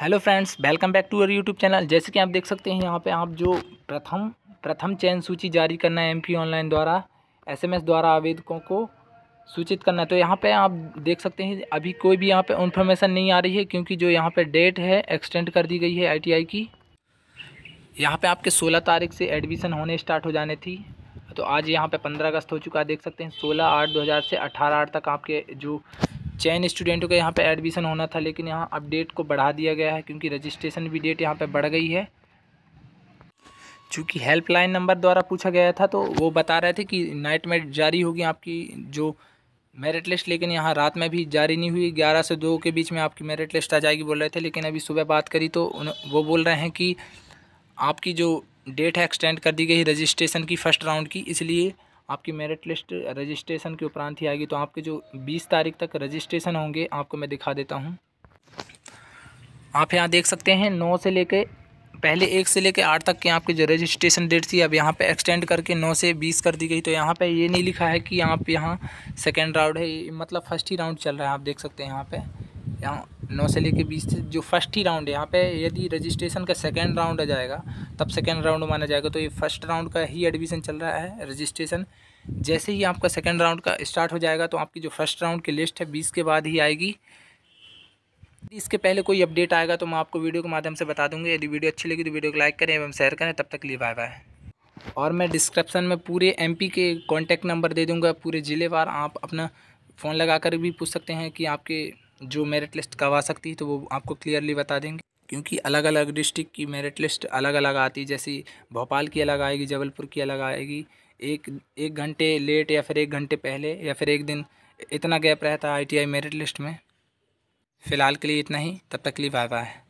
hello friends welcome back to our YouTube channel जैसे कि आप देख सकते हैं यहाँ पे आप जो प्रथम प्रथम चयन सूची जारी करना है एमपी ऑनलाइन द्वारा एसएमएस द्वारा आवेदकों को सूचित करना है तो यहाँ पे आप देख सकते हैं अभी कोई भी यहाँ पे इन्फॉर्मेशन नहीं आ रही है क्योंकि जो यहाँ पर डेट है एक्सटेंड कर दी गई है आई की यहाँ पर आपके सोलह तारीख से एडमिशन होने स्टार्ट हो जाने थी तो आज यहाँ पर पंद्रह अगस्त हो चुका है देख सकते हैं सोलह आठ दो से अठारह आठ तक आपके जो चैन स्टूडेंटों का यहाँ पे एडमिशन होना था लेकिन यहाँ अपडेट को बढ़ा दिया गया है क्योंकि रजिस्ट्रेशन भी डेट यहाँ पे बढ़ गई है चूँकि हेल्पलाइन नंबर द्वारा पूछा गया था तो वो बता रहे थे कि नाइट में जारी होगी आपकी जो मेरिट लिस्ट लेकिन यहाँ रात में भी जारी नहीं हुई ग्यारह से दो के बीच में आपकी मेरिट लिस्ट आ जाएगी बोल रहे थे लेकिन अभी सुबह बात करी तो वो बोल रहे हैं कि आपकी जो डेट है एक्सटेंड कर दी गई रजिस्ट्रेशन की फ़र्स्ट राउंड की इसलिए आपकी मेरिट लिस्ट रजिस्ट्रेशन के उपरांत ही आएगी तो आपके जो बीस तारीख तक रजिस्ट्रेशन होंगे आपको मैं दिखा देता हूँ आप यहाँ देख सकते हैं नौ से लेकर पहले एक से लेकर आठ तक के आपकी जो रजिस्ट्रेशन डेट थी अब यहाँ पे एक्सटेंड करके नौ से बीस कर दी गई तो यहाँ पे ये नहीं लिखा है कि आप यहाँ सेकेंड राउंड है मतलब फर्स्ट ही राउंड चल रहा है आप देख सकते हैं यहाँ पे यहाँ नौ से लेके बीस जो फर्स्ट ही राउंड है यहाँ पे यदि रजिस्ट्रेशन का सेकेंड राउंड आ जाएगा तब सेकेंड राउंड माना जाएगा तो ये फर्स्ट राउंड का ही एडमिशन चल रहा है रजिस्ट्रेशन जैसे ही आपका सेकेंड राउंड का स्टार्ट हो जाएगा तो आपकी जो फर्स्ट राउंड की लिस्ट है बीस के बाद ही आएगी इसके पहले कोई अपडेट आएगा तो मैं आपको वीडियो के माध्यम से बता दूँगा यदि वीडियो अच्छी लगी तो वीडियो को लाइक करें एवं शेयर करें तब तक लिए बाय बाय और मैं डिस्क्रिप्शन में पूरे एमपी के कॉन्टैक्ट नंबर दे दूंगा पूरे ज़िलेवार आप अपना फ़ोन लगाकर भी पूछ सकते हैं कि आपके जो मेरिट लिस्ट करवा सकती है तो वो आपको क्लियरली बता देंगे क्योंकि अलग अलग डिस्ट्रिक्ट की मेरिट लिस्ट अलग अलग आती है जैसे भोपाल की अलग आएगी जबलपुर की अलग आएगी एक एक घंटे लेट या फिर एक घंटे पहले या फिर एक दिन इतना गैप रहता है आई मेरिट लिस्ट में फ़िलहाल के लिए इतना ही तब तक लिए बाय बाय